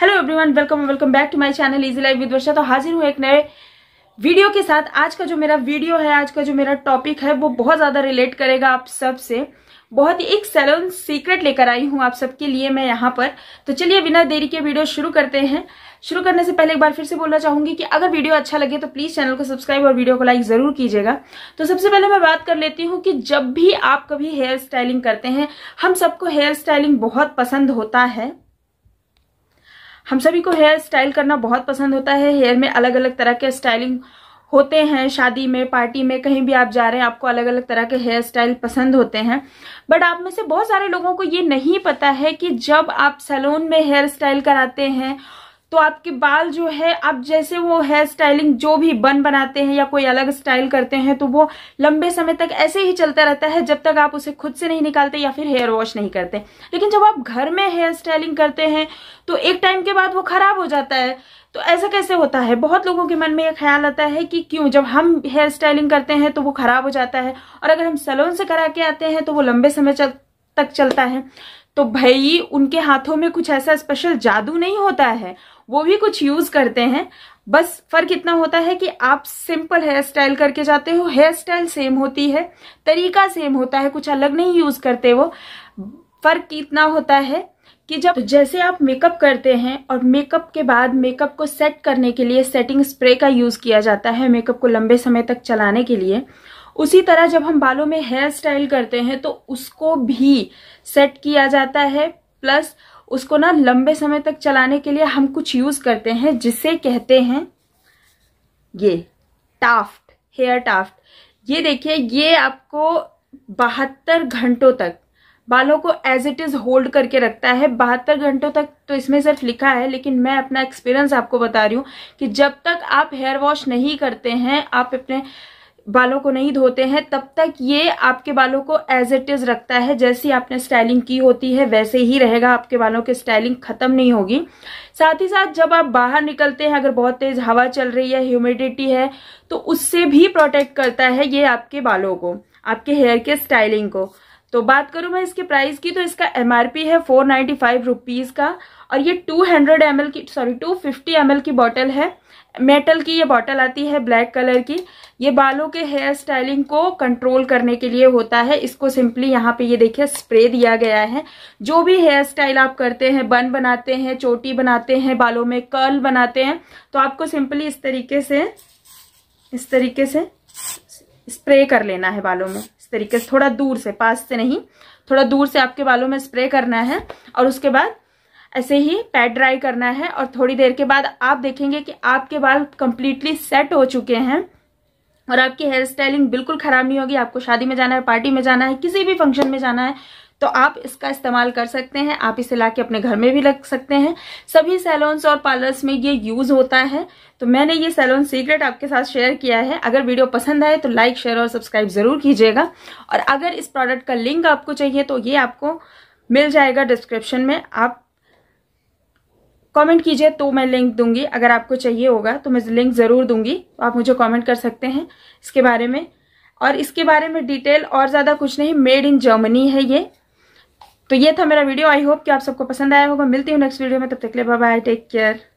hello everyone welcome welcome back to my channel easy life with Varsha तो हाजिर हूँ एक नए वीडियो के साथ आज का जो मेरा वीडियो है आज का जो मेरा टॉपिक है वो बहुत ज़्यादा रिलेट करेगा आप सब से बहुत ही एक सैलून सीक्रेट लेकर आई हूँ आप सबके लिए मैं यहाँ पर तो चलिए बिना देरी के वीडियो शुरू करते हैं शुरू करने से पहले एक बार फिर से बोलना चाहूंगी कि अगर वीडियो अच्छा लगे तो प्लीज़ चैनल को सब्सक्राइब और वीडियो को लाइक ज़रूर कीजिएगा तो सबसे पहले मैं बात कर लेती हूँ कि जब भी आप कभी हेयर स्टाइलिंग करते हैं हम सबको हेयर स्टाइलिंग बहुत पसंद होता है हम सभी को हेयर स्टाइल करना बहुत पसंद होता है हेयर में अलग अलग तरह के स्टाइलिंग होते हैं शादी में पार्टी में कहीं भी आप जा रहे हैं आपको अलग अलग तरह के हेयर स्टाइल पसंद होते हैं बट आप में से बहुत सारे लोगों को ये नहीं पता है कि जब आप सैलून में हेयर स्टाइल कराते हैं तो आपके बाल जो है आप जैसे वो हेयर स्टाइलिंग जो भी बन बनाते हैं या कोई अलग स्टाइल करते हैं तो वो लंबे समय तक ऐसे ही चलता रहता है जब तक आप उसे खुद से नहीं निकालते या फिर हेयर वॉश नहीं करते लेकिन जब आप घर में हेयर स्टाइलिंग करते हैं तो एक टाइम के बाद वो खराब हो जाता है तो ऐसा कैसे होता है बहुत लोगों के मन में ये ख्याल आता है कि क्यों जब हम हेयर स्टाइलिंग करते हैं तो वो खराब हो जाता है और अगर हम सलोन से करा के आते हैं तो वो लंबे समय तक तक चलता है तो भाई उनके हाथों में कुछ ऐसा स्पेशल जादू नहीं होता है वो भी कुछ यूज करते हैं बस फर्क इतना होता है कि आप सिंपल हेयर स्टाइल करके जाते हो हेयर स्टाइल सेम होती है तरीका सेम होता है कुछ अलग नहीं यूज करते वो फर्क इतना होता है कि जब तो जैसे आप मेकअप करते हैं और मेकअप के बाद मेकअप को सेट करने के लिए सेटिंग स्प्रे का यूज किया जाता है मेकअप को लंबे समय तक चलाने के लिए उसी तरह जब हम बालों में हेयर स्टाइल करते हैं तो उसको भी सेट किया जाता है प्लस उसको ना लंबे समय तक चलाने के लिए हम कुछ यूज़ करते हैं जिसे कहते हैं ये टाफ्ट हेयर टाफ्ट ये देखिए ये आपको बहत्तर घंटों तक बालों को एज इट इज़ होल्ड करके रखता है बहत्तर घंटों तक तो इसमें सिर्फ लिखा है लेकिन मैं अपना एक्सपीरियंस आपको बता रही हूँ कि जब तक आप हेयर वॉश नहीं करते हैं आप अपने बालों को नहीं धोते हैं तब तक ये आपके बालों को एज इट इज़ रखता है जैसी आपने स्टाइलिंग की होती है वैसे ही रहेगा आपके बालों की स्टाइलिंग ख़त्म नहीं होगी साथ ही साथ जब आप बाहर निकलते हैं अगर बहुत तेज़ हवा चल रही है ह्यूमिडिटी है तो उससे भी प्रोटेक्ट करता है ये आपके बालों को आपके हेयर के स्टाइलिंग को तो बात करूं मैं इसके प्राइस की तो इसका एमआरपी है फोर नाइन्टी फाइव रुपीज़ का और ये टू हंड्रेड एम एल की sorry two fifty M L की बॉटल है मेटल की ये बॉटल आती है ब्लैक कलर की ये बालों के हेयर स्टाइलिंग को कंट्रोल करने के लिए होता है इसको सिंपली यहाँ पे ये देखिए स्प्रे दिया गया है जो भी हेयर स्टाइल आप करते हैं बन बनाते हैं चोटी बनाते हैं बालों में कर्ल बनाते हैं तो आपको सिंपली इस तरीके से इस तरीके से स्प्रे कर लेना है बालों में तरीके से थोड़ा दूर से पास से नहीं थोड़ा दूर से आपके बालों में स्प्रे करना है और उसके बाद ऐसे ही पैड ड्राई करना है और थोड़ी देर के बाद आप देखेंगे कि आपके बाल कम्प्लीटली सेट हो चुके हैं और आपकी हेयर स्टाइलिंग बिल्कुल खराब नहीं होगी आपको शादी में जाना है पार्टी में जाना है किसी भी फंक्शन में जाना है तो आप इसका इस्तेमाल कर सकते हैं आप इसे ला अपने घर में भी रख सकते हैं सभी सैलोन्स और पार्लर्स में ये यूज़ होता है तो मैंने ये सैलून सीक्रेट आपके साथ शेयर किया है अगर वीडियो पसंद आए तो लाइक शेयर और सब्सक्राइब ज़रूर कीजिएगा और अगर इस प्रोडक्ट का लिंक आपको चाहिए तो ये आपको मिल जाएगा डिस्क्रिप्शन में आप कमेंट कीजिए तो मैं लिंक दूंगी अगर आपको चाहिए होगा तो मैं लिंक ज़रूर दूंगी तो आप मुझे कमेंट कर सकते हैं इसके बारे में और इसके बारे में डिटेल और ज़्यादा कुछ नहीं मेड इन जर्मनी है ये तो ये था मेरा वीडियो आई होप कि आप सबको पसंद आया होगा मिलती हूँ नेक्स्ट वीडियो में तब तक के लिए बाय टेक केयर